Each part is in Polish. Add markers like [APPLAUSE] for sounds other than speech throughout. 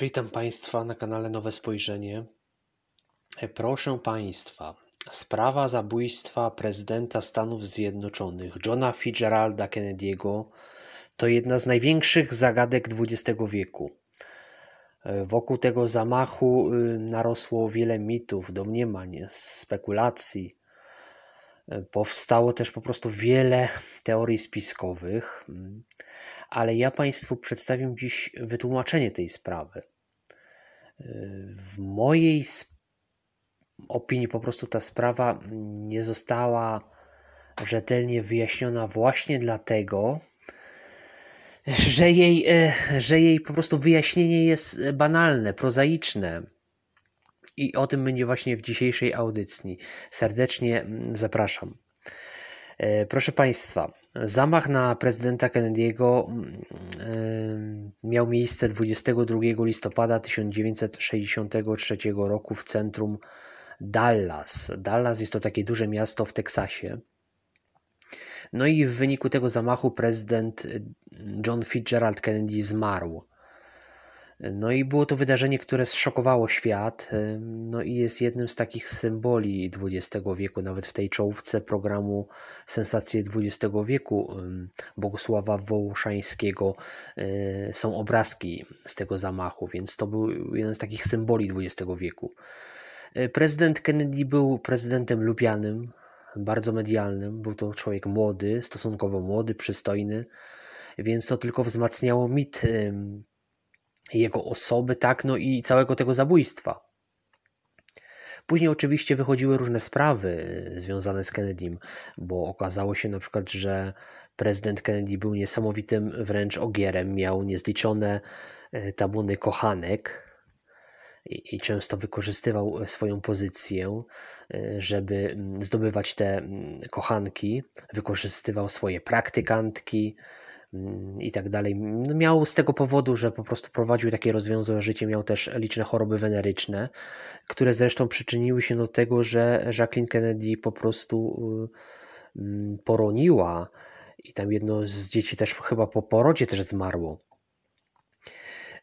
Witam Państwa na kanale Nowe Spojrzenie. E, proszę Państwa, sprawa zabójstwa prezydenta Stanów Zjednoczonych Johna Fitzgeralda Kennedy'ego to jedna z największych zagadek XX wieku. E, wokół tego zamachu y, narosło wiele mitów, domniemań, spekulacji, Powstało też po prostu wiele teorii spiskowych, ale ja Państwu przedstawię dziś wytłumaczenie tej sprawy. W mojej opinii po prostu ta sprawa nie została rzetelnie wyjaśniona właśnie dlatego, że jej, e, że jej po prostu wyjaśnienie jest banalne, prozaiczne i o tym będzie właśnie w dzisiejszej audycji. Serdecznie mm, zapraszam. E, proszę Państwa, zamach na prezydenta Kennedy'ego mm, e, miał miejsce 22 listopada 1963 roku w centrum Dallas. Dallas jest to takie duże miasto w Teksasie. No i w wyniku tego zamachu prezydent e, John Fitzgerald Kennedy zmarł. No i było to wydarzenie, które zszokowało świat, e, no i jest jednym z takich symboli XX wieku, nawet w tej czołówce programu Sensacje XX wieku Bogusława Wołoszańskiego e, są obrazki z tego zamachu, więc to był jeden z takich symboli XX wieku. E, prezydent Kennedy był prezydentem lubianym, bardzo medialnym, był to człowiek młody, stosunkowo młody, przystojny, więc to tylko wzmacniało mit jego osoby, tak, no i całego tego zabójstwa. Później oczywiście wychodziły różne sprawy e, związane z Kennedym, bo okazało się na przykład, że prezydent Kennedy był niesamowitym wręcz ogierem, miał niezliczone e, tabuny kochanek i często wykorzystywał e, swoją pozycję, żeby mm, zdobywać te mm, kochanki, wykorzystywał swoje praktykantki, Mm, i tak dalej. No, miał z tego powodu, że po prostu prowadził takie rozwiązłe życie, miał też liczne choroby weneryczne, które zresztą przyczyniły się do tego, że Jacqueline Kennedy po prostu y, mm, poroniła i tam jedno z dzieci też chyba po porodzie też zmarło.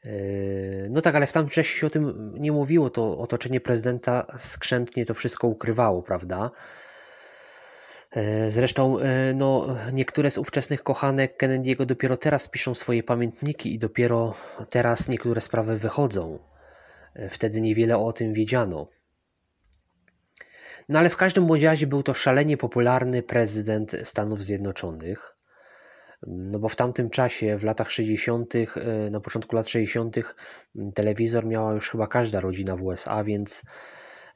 Y, no tak, ale w tamtym czasie się o tym nie mówiło, to otoczenie prezydenta skrzętnie to wszystko ukrywało, prawda? E, zresztą e, no, niektóre z ówczesnych kochanek Kennedy'ego dopiero teraz piszą swoje pamiętniki i dopiero teraz niektóre sprawy wychodzą. E, wtedy niewiele o tym wiedziano. No ale w każdym bądź razie był to szalenie popularny prezydent Stanów Zjednoczonych. No bo w tamtym czasie, w latach 60., na początku lat 60., telewizor miała już chyba każda rodzina w USA, więc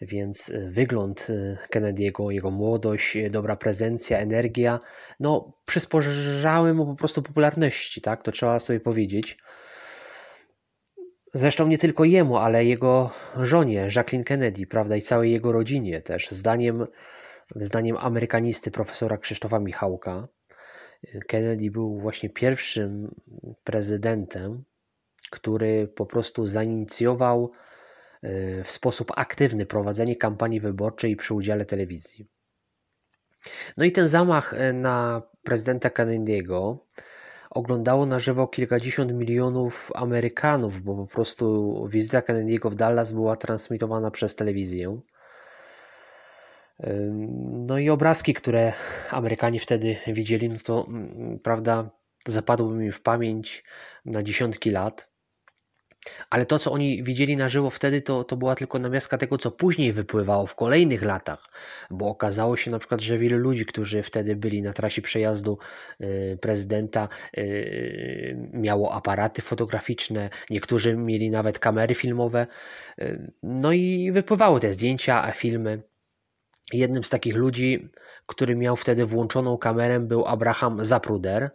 więc y, wygląd y, Kennedy'ego, jego młodość, y, dobra prezencja, energia, no przysporzały mu po prostu popularności, tak? To trzeba sobie powiedzieć. Zresztą nie tylko jemu, ale jego żonie, Jacqueline Kennedy, prawda, i całej jego rodzinie też. Zdaniem, zdaniem amerykanisty profesora Krzysztofa Michałka, Kennedy był właśnie pierwszym prezydentem, który po prostu zainicjował E, w sposób aktywny prowadzenie kampanii wyborczej przy udziale telewizji. No i ten zamach e, na prezydenta Kennedy'ego oglądało na żywo kilkadziesiąt milionów Amerykanów, bo po prostu wizyta Kennedy'ego w Dallas była transmitowana przez telewizję. E, no i obrazki, które Amerykanie wtedy widzieli, no to mm, mm, prawda, zapadły mi w pamięć na dziesiątki lat. Ale to, co oni widzieli na żywo wtedy, to, to była tylko namiastka tego, co później wypływało w kolejnych latach, bo okazało się na przykład, że wielu ludzi, którzy wtedy byli na trasie przejazdu y, prezydenta, y, miało aparaty fotograficzne, niektórzy mieli nawet kamery filmowe, y, no i wypływały te zdjęcia, filmy. Jednym z takich ludzi, który miał wtedy włączoną kamerę, był Abraham Zapruder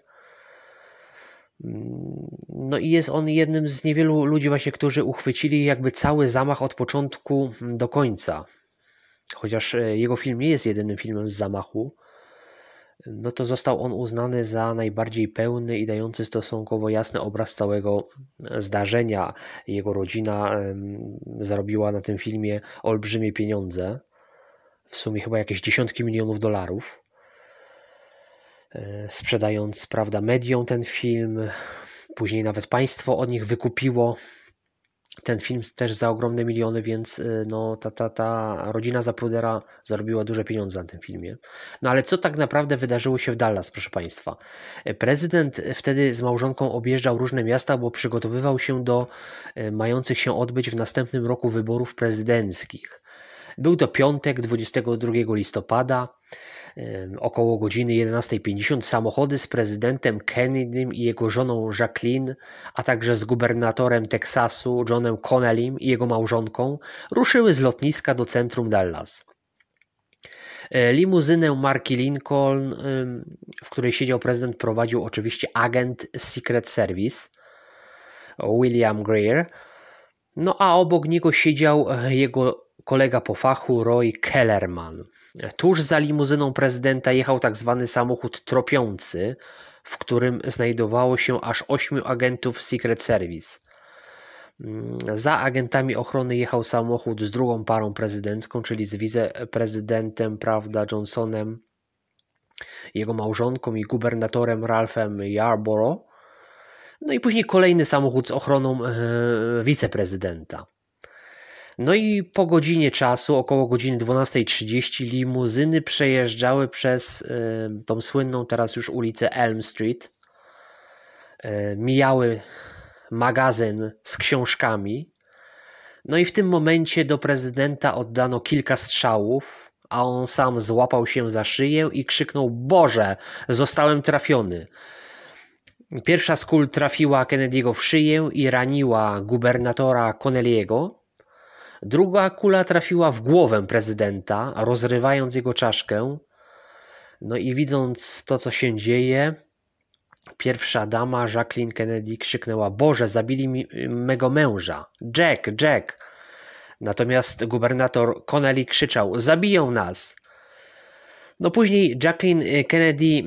Mm, no i jest on jednym z niewielu ludzi właśnie, którzy uchwycili jakby cały zamach od początku do końca. Chociaż e, jego film nie jest jedynym filmem z zamachu, no to został on uznany za najbardziej pełny i dający stosunkowo jasny obraz całego zdarzenia. Jego rodzina zarobiła na tym filmie olbrzymie pieniądze, w sumie chyba jakieś dziesiątki milionów dolarów. E, sprzedając, prawda, mediom ten film. Później nawet państwo od nich wykupiło ten film też za ogromne miliony, więc e, no, ta, ta, ta rodzina Zaprudera zarobiła duże pieniądze na tym filmie. No ale co tak naprawdę wydarzyło się w Dallas, proszę Państwa? E, prezydent wtedy z małżonką objeżdżał różne miasta, bo przygotowywał się do mających się odbyć w następnym roku wyborów prezydenckich. Był to piątek 22 listopada około godziny 11.50 samochody z prezydentem Kennedym i jego żoną Jacqueline, a także z gubernatorem Teksasu Johnem Connellym i jego małżonką ruszyły z lotniska do centrum Dallas. E, limuzynę marki Lincoln, w której siedział prezydent, prowadził oczywiście agent Secret Service William Greer. No a obok niego siedział e, jego kolega po fachu Roy Kellerman. Tuż za limuzyną prezydenta jechał tak zwany samochód tropiący, w którym znajdowało się aż ośmiu agentów Secret Service. Za agentami ochrony jechał samochód z drugą parą prezydencką, czyli z wiceprezydentem, prawda, Johnsonem, jego małżonką i gubernatorem Ralphem Yarborough. No i później kolejny samochód z ochroną e, wiceprezydenta. No i po godzinie czasu, około godziny 12.30, limuzyny przejeżdżały przez tą słynną teraz już ulicę Elm Street. E, mijały magazyn z książkami. No i w tym momencie do prezydenta oddano kilka strzałów, a on sam złapał się za szyję i krzyknął: Boże, zostałem trafiony. Pierwsza z kul trafiła Kennedy'ego w szyję i raniła gubernatora Connelly'ego. Druga kula trafiła w głowę prezydenta, rozrywając jego czaszkę. No i widząc to, co się dzieje, pierwsza dama Jacqueline Kennedy krzyknęła: Boże, zabili mi, mego męża! Jack, Jack! Natomiast gubernator Connelly krzyczał: Zabiją nas! No później Jacqueline y, Kennedy, y,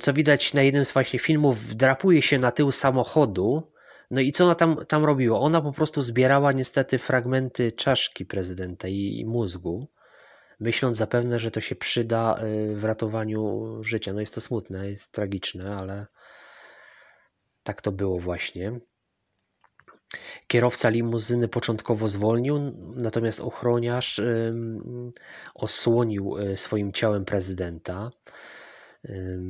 co widać na jednym z właśnie filmów, wdrapuje się na tył samochodu, no i co ona tam, tam robiła? Ona po prostu zbierała niestety fragmenty czaszki prezydenta i, i mózgu, myśląc zapewne, że to się przyda y, w ratowaniu życia. No jest to smutne, jest tragiczne, ale tak to było właśnie. Kierowca limuzyny początkowo zwolnił, natomiast ochroniarz osłonił y, swoim ciałem prezydenta.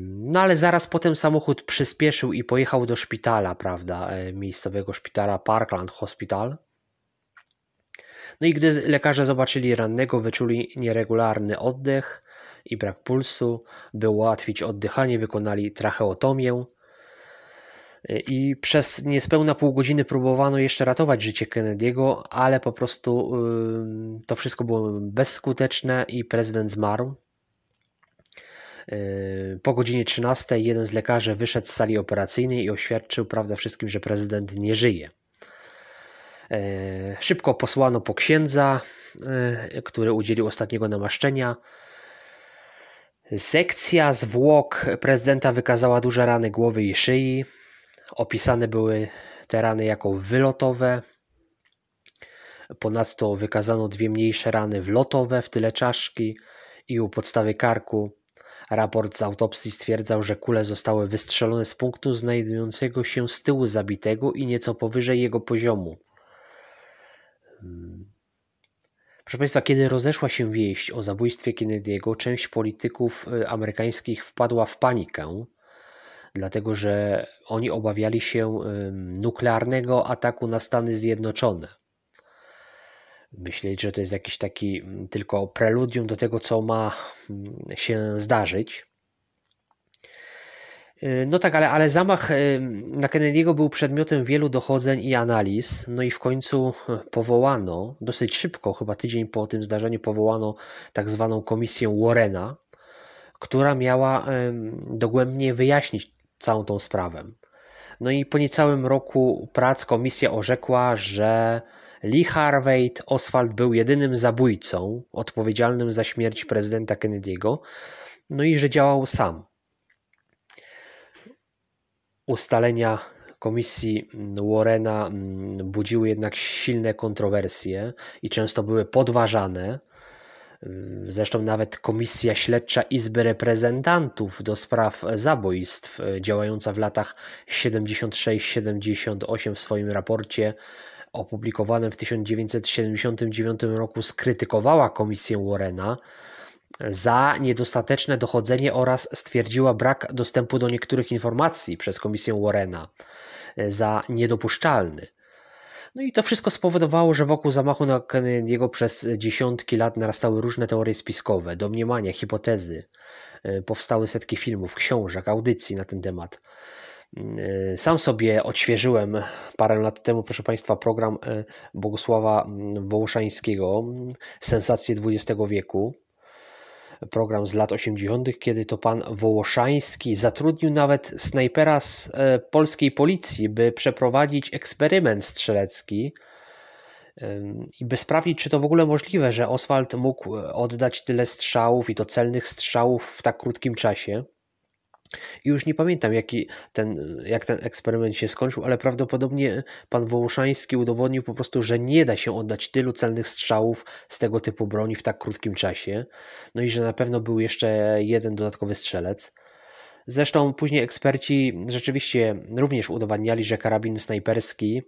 No ale zaraz potem samochód przyspieszył i pojechał do szpitala, prawda, e, miejscowego szpitala Parkland Hospital. No i gdy lekarze zobaczyli rannego, wyczuli nieregularny oddech i brak pulsu, by ułatwić oddychanie, wykonali tracheotomię. E, I przez niespełna pół godziny próbowano jeszcze ratować życie Kennedy'ego, ale po prostu to wszystko było bezskuteczne i prezydent zmarł. Yy, po godzinie 13 jeden z lekarzy wyszedł z sali operacyjnej i oświadczył prawdę wszystkim, że prezydent nie żyje. Yy, szybko posłano po księdza, yy, który udzielił ostatniego namaszczenia. Sekcja zwłok prezydenta wykazała duże rany głowy i szyi. Opisane były te rany jako wylotowe. Ponadto wykazano dwie mniejsze rany wlotowe w tyle czaszki i u podstawy karku. Raport z autopsji stwierdzał, że kule zostały wystrzelone z punktu znajdującego się z tyłu zabitego i nieco powyżej jego poziomu. Hmm. Proszę Państwa, kiedy rozeszła się wieść o zabójstwie Kennedy'ego, część polityków y, amerykańskich wpadła w panikę, dlatego że oni obawiali się nuklearnego ataku na Stany Zjednoczone myśleć, że to jest jakiś taki mm, tylko preludium do tego, co ma mm, się zdarzyć. Y, no tak, ale, ale zamach y, na Kennedy'ego był przedmiotem wielu dochodzeń i analiz. No i w końcu e, powołano, dosyć szybko, chyba tydzień po tym zdarzeniu, powołano tak zwaną komisję Warrena, która miała dogłębnie wyjaśnić całą tą sprawę. No i po niecałym roku prac komisja orzekła, że Lee Harvey Oswald był jedynym zabójcą odpowiedzialnym za śmierć prezydenta Kennedy'ego, no i że działał sam. Ustalenia komisji Warrena mm, budziły jednak silne kontrowersje i często były podważane. Mm, zresztą nawet Komisja Śledcza Izby Reprezentantów do spraw zabójstw, y, działająca w latach 76-78, w swoim raporcie opublikowanym w 1979 roku skrytykowała komisję Warrena za niedostateczne dochodzenie oraz stwierdziła brak dostępu do niektórych informacji przez komisję Warrena e, za niedopuszczalny. No i to wszystko spowodowało, że wokół zamachu na Kennedy'ego przez dziesiątki lat narastały różne teorie spiskowe, domniemania, hipotezy. E, powstały setki filmów, książek, audycji na ten temat. E, sam sobie odświeżyłem parę lat temu, proszę Państwa, program e, Bogusława mm, Wołoszańskiego Sensacje XX wieku. Program z lat 80., kiedy to pan Wołoszański zatrudnił nawet snajpera z e, polskiej policji, by przeprowadzić eksperyment strzelecki i by sprawdzić, czy to w ogóle możliwe, że Oswald mógł oddać tyle strzałów i to celnych strzałów w tak krótkim czasie. I już nie pamiętam, jaki ten, jak ten eksperyment się skończył, ale prawdopodobnie pan Wołoszański udowodnił po prostu, że nie da się oddać tylu celnych strzałów z tego typu broni w tak krótkim czasie. No i że na pewno był jeszcze jeden dodatkowy strzelec. Zresztą później eksperci rzeczywiście również udowadniali, że karabin snajperski,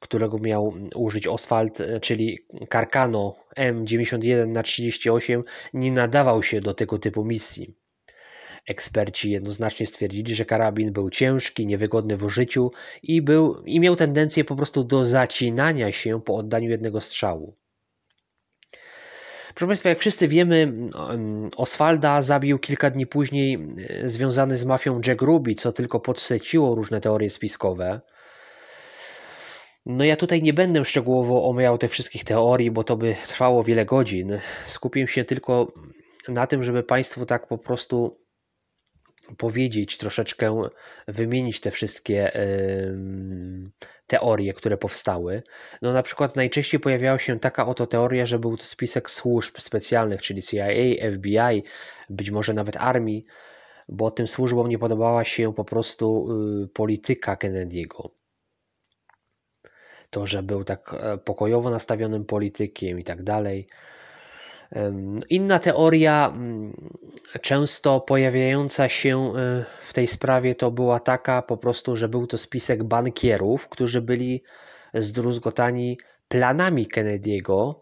którego miał użyć Oswald, czyli Carcano M91 na 38, nie nadawał się do tego typu misji. Eksperci jednoznacznie stwierdzili, że karabin był ciężki, niewygodny w użyciu i, był, i miał tendencję po prostu do zacinania się po oddaniu jednego strzału. Proszę Państwa, jak wszyscy wiemy, Oswalda zabił kilka dni później e, związany z mafią Jack Ruby, co tylko podsyciło różne teorie spiskowe. No ja tutaj nie będę szczegółowo omawiał tych wszystkich teorii, bo to by trwało wiele godzin. Skupię się tylko na tym, żeby Państwu tak po prostu powiedzieć troszeczkę, wymienić te wszystkie teorie, które powstały. No na przykład najczęściej pojawiała się taka oto teoria, że był to spisek służb specjalnych, czyli CIA, FBI, być może nawet armii, bo tym służbom nie podobała się po prostu y, polityka Kennedy'ego. To, że był tak e, pokojowo nastawionym politykiem i tak dalej. Inna teoria, mm, często pojawiająca się e, w tej sprawie, to była taka po prostu, że był to spisek bankierów, którzy byli zdruzgotani planami Kennedy'ego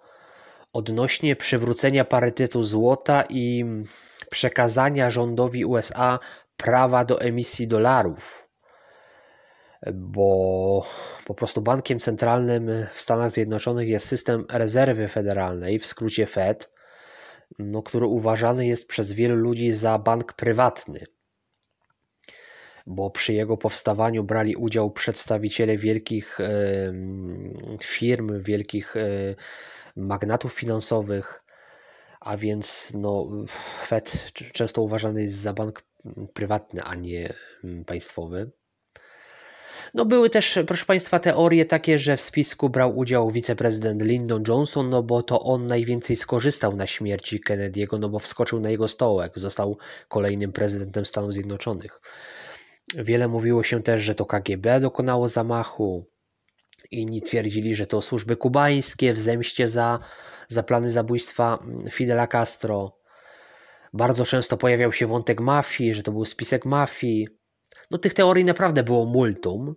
odnośnie przywrócenia parytetu złota i mm, przekazania rządowi USA prawa do emisji dolarów. Bo po prostu bankiem centralnym w Stanach Zjednoczonych jest system rezerwy federalnej, w skrócie Fed, no, który uważany jest przez wielu ludzi za bank prywatny, bo przy jego powstawaniu brali udział przedstawiciele wielkich firm, wielkich e, magnatów finansowych, a więc no, Fed często uważany jest za bank prywatny, a nie państwowy. No były też, proszę Państwa, teorie takie, że w spisku brał udział wiceprezydent Lyndon Johnson, no bo to on najwięcej skorzystał na śmierci Kennedy'ego, no bo wskoczył na jego stołek, został kolejnym prezydentem Stanów Zjednoczonych. Wiele mówiło się też, że to KGB dokonało zamachu. Inni twierdzili, że to służby kubańskie w zemście za, za plany zabójstwa Fidela Castro. Bardzo często pojawiał się wątek mafii, że to był spisek mafii. No tych teorii naprawdę było multum,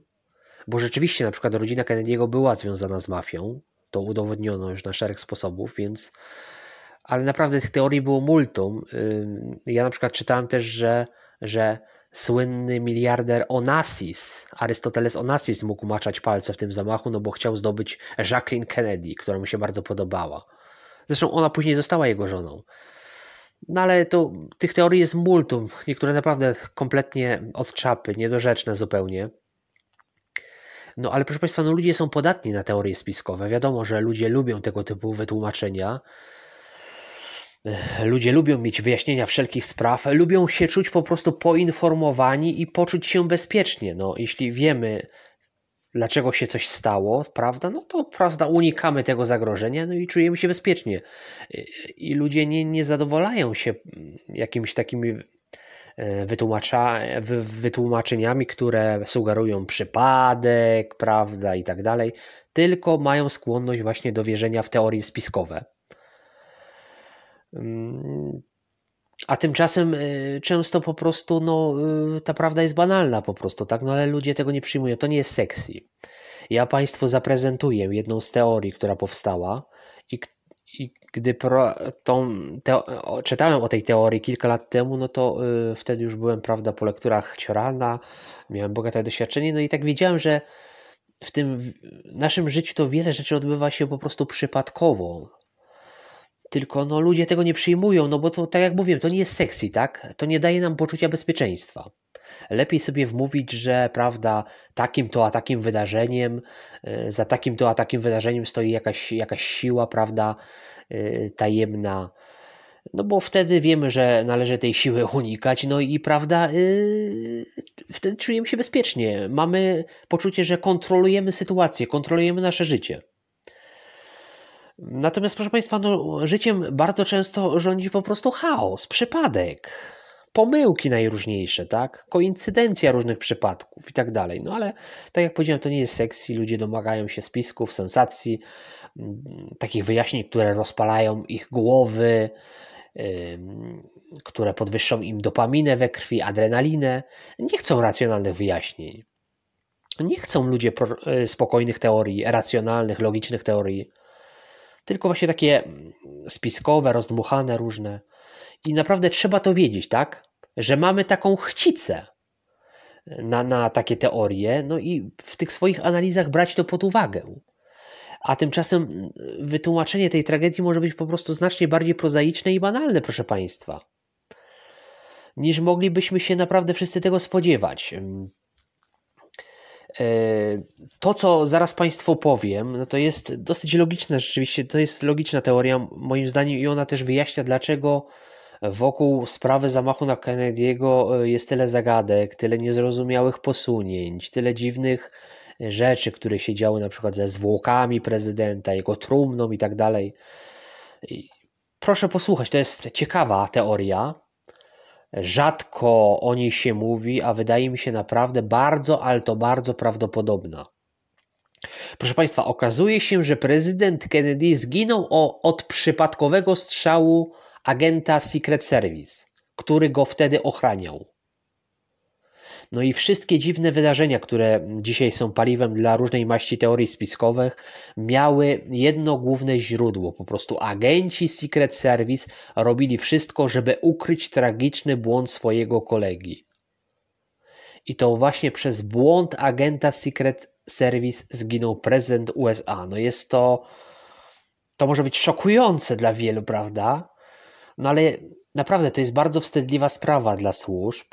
bo rzeczywiście na przykład rodzina Kennedy'ego była związana z mafią, to udowodniono już na szereg sposobów, więc ale naprawdę tych teorii było multum. Ja na przykład czytałem też, że, że słynny miliarder Onassis, Arystoteles Onassis mógł maczać palce w tym zamachu, no bo chciał zdobyć Jacqueline Kennedy, która mu się bardzo podobała. Zresztą ona później została jego żoną. No ale to, tych teorii jest multum. Niektóre naprawdę kompletnie od czapy, niedorzeczne zupełnie. No ale proszę Państwa, no ludzie są podatni na teorie spiskowe. Wiadomo, że ludzie lubią tego typu wytłumaczenia. Ludzie lubią mieć wyjaśnienia wszelkich spraw, lubią się czuć po prostu poinformowani i poczuć się bezpiecznie. No, jeśli wiemy, dlaczego się coś stało, prawda? No to prawda, unikamy tego zagrożenia no i czujemy się bezpiecznie. I ludzie nie, nie zadowalają się mm, jakimiś takimi e, wytłumacza, wytłumaczeniami, które sugerują przypadek, prawda i tak dalej, tylko mają skłonność właśnie do wierzenia w teorie spiskowe. Mm, a tymczasem y, często po prostu no, y, ta prawda jest banalna po prostu, tak? No ale ludzie tego nie przyjmują. To nie jest sexy. Ja Państwu zaprezentuję jedną z teorii, która powstała i, i gdy pro, tą, te, czytałem o tej teorii kilka lat temu, no to y, wtedy już byłem, prawda, po lekturach Cioralna, miałem bogate doświadczenie, no i tak wiedziałem, że w tym w naszym życiu to wiele rzeczy odbywa się po prostu przypadkowo. Tylko no, ludzie tego nie przyjmują, no bo to, tak jak mówiłem, to nie jest sexy, tak? To nie daje nam poczucia bezpieczeństwa. Lepiej sobie wmówić, że prawda, takim to a takim wydarzeniem, y, za takim to a takim wydarzeniem stoi jakaś, jakaś siła, prawda, y, tajemna. No bo wtedy wiemy, że należy tej siły [LAUGHS] unikać, no i prawda, yy, wtedy czujemy się bezpiecznie. Mamy poczucie, że kontrolujemy sytuację, kontrolujemy nasze życie. Natomiast, proszę Państwa, no, życiem bardzo często rządzi po prostu chaos, przypadek, pomyłki najróżniejsze, tak? Koincydencja różnych przypadków i tak dalej. No ale, tak jak powiedziałem, to nie jest sexy. Ludzie domagają się spisków, sensacji, mm, takich wyjaśnień, które rozpalają ich głowy, które podwyższą im dopaminę we krwi, adrenalinę. Nie chcą racjonalnych wyjaśnień. Nie chcą ludzie y, spokojnych teorii, racjonalnych, logicznych teorii tylko właśnie takie mm, spiskowe, rozdmuchane, różne. I naprawdę trzeba to wiedzieć, tak? Że mamy taką chcicę na, na takie teorie, no i w tych swoich analizach brać to pod uwagę. A tymczasem mm, wytłumaczenie tej tragedii może być po prostu znacznie bardziej prozaiczne i banalne, proszę Państwa, niż moglibyśmy się naprawdę wszyscy tego spodziewać. Mm, E, to, co zaraz Państwu powiem, no to jest dosyć logiczne rzeczywiście, to jest logiczna teoria moim zdaniem i ona też wyjaśnia, dlaczego wokół sprawy zamachu na Kennedy'ego e, jest tyle zagadek, tyle niezrozumiałych posunięć, tyle dziwnych e, rzeczy, które się działy na przykład ze zwłokami prezydenta, jego trumną i tak dalej. Proszę posłuchać, to jest ciekawa teoria, rzadko o niej się mówi, a wydaje mi się naprawdę bardzo, ale to bardzo prawdopodobna. Proszę Państwa, okazuje się, że prezydent Kennedy zginął od przypadkowego strzału agenta Secret Service, który go wtedy ochraniał. No i wszystkie dziwne wydarzenia, które dzisiaj są paliwem dla różnej maści teorii spiskowych, miały jedno główne źródło. Po prostu agenci Secret Service robili wszystko, żeby ukryć tragiczny błąd swojego kolegi. I to właśnie przez błąd agenta Secret Service zginął prezydent USA. No jest to. To może być szokujące dla wielu, prawda? No ale naprawdę to jest bardzo wstydliwa sprawa dla służb.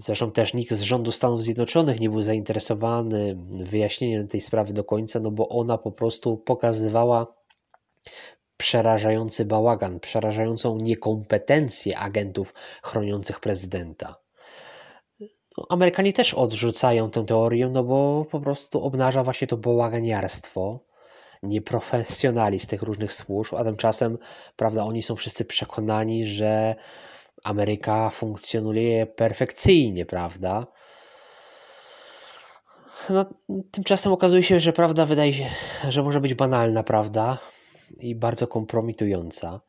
Zresztą też nikt z rządu Stanów Zjednoczonych nie był zainteresowany wyjaśnieniem tej sprawy do końca, no bo ona po prostu pokazywała przerażający bałagan, przerażającą niekompetencję agentów chroniących prezydenta. No, Amerykanie też odrzucają tę teorię, no bo po prostu obnaża właśnie to bałaganiarstwo, nieprofesjonalizm tych różnych służb, a tymczasem, prawda, oni są wszyscy przekonani, że Ameryka funkcjonuje perfekcyjnie, prawda? No, tymczasem okazuje się, że prawda wydaje się, że może być banalna, prawda? I bardzo kompromitująca.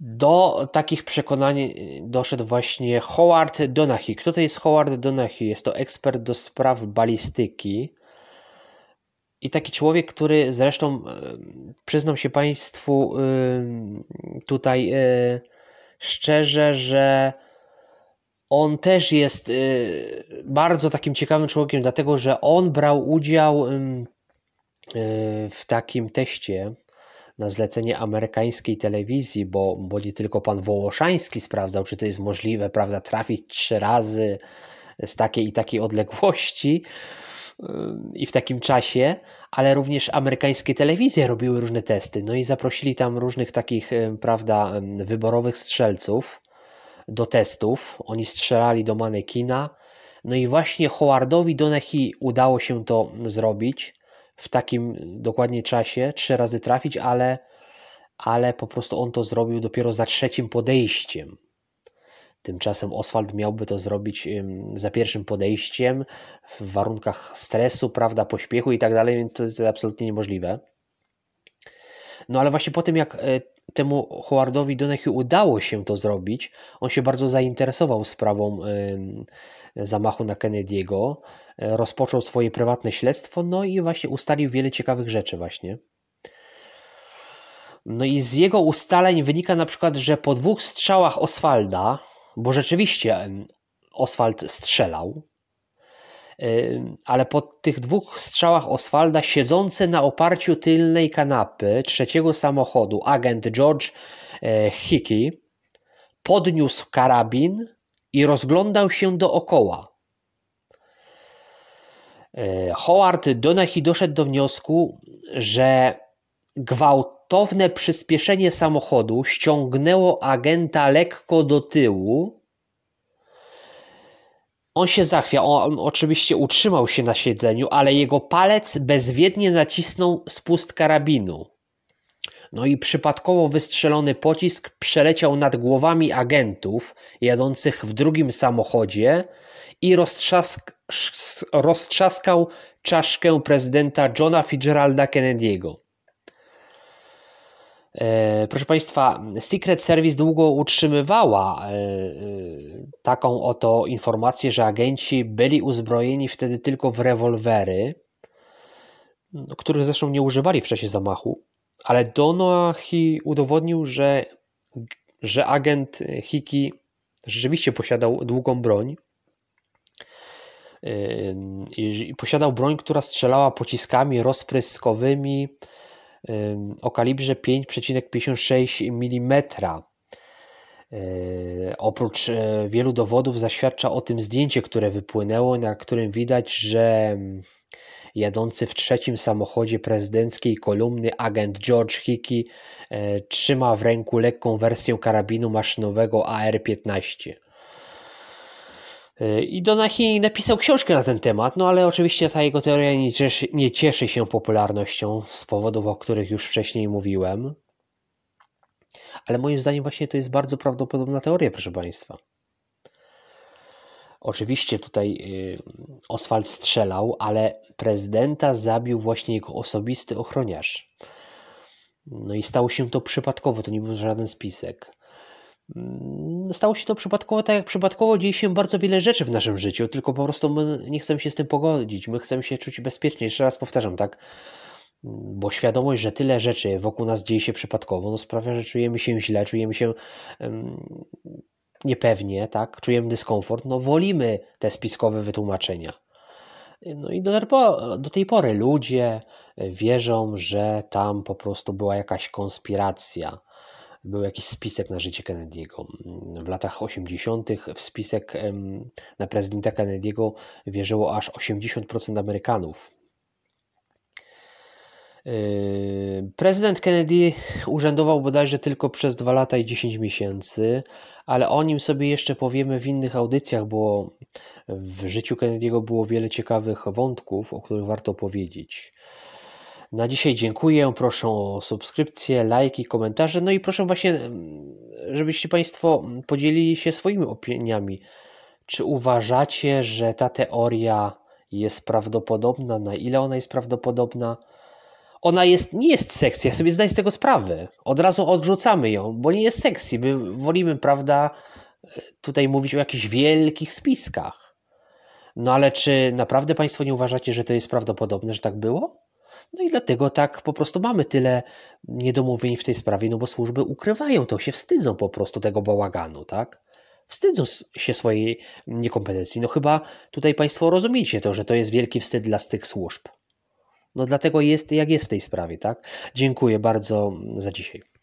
Do takich przekonań doszedł właśnie Howard Donahue. Kto to jest Howard Donahue? Jest to ekspert do spraw balistyki. I taki człowiek, który zresztą e, przyznam się Państwu e, tutaj e, szczerze, że on też jest y, bardzo takim ciekawym człowiekiem, dlatego że on brał udział y, w takim teście na zlecenie amerykańskiej telewizji, bo, bo nie tylko pan Wołoszański sprawdzał, czy to jest możliwe, prawda, trafić trzy razy z takiej i takiej odległości i w takim czasie, ale również amerykańskie telewizje robiły różne testy. No i zaprosili tam różnych takich, e, prawda, wyborowych strzelców do testów. Oni strzelali do manekina. No i właśnie Howardowi Donechi udało się to zrobić w takim e, dokładnie czasie, trzy razy trafić, ale, ale po prostu on to zrobił dopiero za trzecim podejściem. Tymczasem Oswald miałby to zrobić za pierwszym podejściem, w warunkach stresu, prawda, pośpiechu i tak dalej, więc to jest absolutnie niemożliwe. No ale właśnie po tym, jak e, temu Howardowi Donahue udało się to zrobić, on się bardzo zainteresował sprawą zamachu na Kennedy'ego, e, rozpoczął swoje prywatne śledztwo, no i właśnie ustalił wiele ciekawych rzeczy właśnie. No i z jego ustaleń wynika na przykład, że po dwóch strzałach Oswalda, bo rzeczywiście Oswald strzelał, ale po tych dwóch strzałach Oswalda, siedzący na oparciu tylnej kanapy trzeciego samochodu, agent George e, Hickey podniósł karabin i rozglądał się dookoła. E, Howard Donaghy doszedł do wniosku, że gwałt gwałtowne przyspieszenie samochodu ściągnęło agenta lekko do tyłu. On się zachwiał, on oczywiście utrzymał się na siedzeniu, ale jego palec bezwiednie nacisnął spust karabinu. No i przypadkowo wystrzelony pocisk przeleciał nad głowami agentów jadących w drugim samochodzie i roztrzask roztrzaskał czaszkę prezydenta Johna Fitzgeralda Kennedy'ego. E, proszę Państwa, Secret Service długo utrzymywała e, e, taką oto informację, że agenci byli uzbrojeni wtedy tylko w rewolwery, no, których zresztą nie używali w czasie zamachu, ale Donohi udowodnił, że, że agent Hickey rzeczywiście posiadał długą broń. i Posiadał broń, która strzelała pociskami rozpryskowymi o kalibrze 5,56 mm. Yy, oprócz e, wielu dowodów zaświadcza o tym zdjęcie, które wypłynęło, na którym widać, że mm, jadący w trzecim samochodzie prezydenckiej kolumny agent George Hickey e, trzyma w ręku lekką wersję karabinu maszynowego AR-15. I Donahue napisał książkę na ten temat, no ale oczywiście ta jego teoria nie cieszy, nie cieszy się popularnością z powodów, o których już wcześniej mówiłem. Ale moim zdaniem właśnie to jest bardzo prawdopodobna teoria, proszę Państwa. Oczywiście tutaj y, Oswald strzelał, ale prezydenta zabił właśnie jego osobisty ochroniarz. No i stało się to przypadkowo, to nie był żaden spisek. Mm, stało się to przypadkowo, tak jak przypadkowo dzieje się bardzo wiele rzeczy w naszym życiu, tylko po prostu my nie chcemy się z tym pogodzić, my chcemy się czuć bezpiecznie. Jeszcze raz powtarzam, tak? Mm, bo świadomość, że tyle rzeczy wokół nas dzieje się przypadkowo, no sprawia, że czujemy się źle, czujemy się um, niepewnie, tak? Czujemy dyskomfort, no wolimy te spiskowe wytłumaczenia. No i do, do tej pory ludzie e, wierzą, że tam po prostu była jakaś konspiracja był jakiś spisek na życie Kennedy'ego. W latach 80. w spisek na prezydenta Kennedy'ego wierzyło aż 80% Amerykanów. Yy, prezydent Kennedy urzędował bodajże tylko przez 2 lata i 10 miesięcy, ale o nim sobie jeszcze powiemy w innych audycjach, bo w życiu Kennedy'ego było wiele ciekawych wątków, o których warto powiedzieć. Na dzisiaj dziękuję. Proszę o subskrypcję, lajki, komentarze. No i proszę właśnie, mm, żebyście Państwo mm, podzielili się swoimi opiniami. Czy uważacie, że ta teoria jest prawdopodobna? Na ile ona jest prawdopodobna? Ona jest, nie jest sekcja. ja sobie zdaję z tego sprawę. Od razu odrzucamy ją, bo nie jest sekcji. My wolimy, prawda, e, tutaj mówić o jakichś wielkich spiskach. No ale czy naprawdę Państwo nie uważacie, że to jest prawdopodobne, że tak było? No i dlatego tak po prostu mamy tyle niedomówień w tej sprawie, no bo służby ukrywają to, się wstydzą po prostu tego bałaganu, tak? Wstydzą się swojej niekompetencji. No chyba tutaj Państwo rozumiecie to, że to jest wielki wstyd dla tych służb. No dlatego jest jak jest w tej sprawie, tak? Dziękuję bardzo za dzisiaj.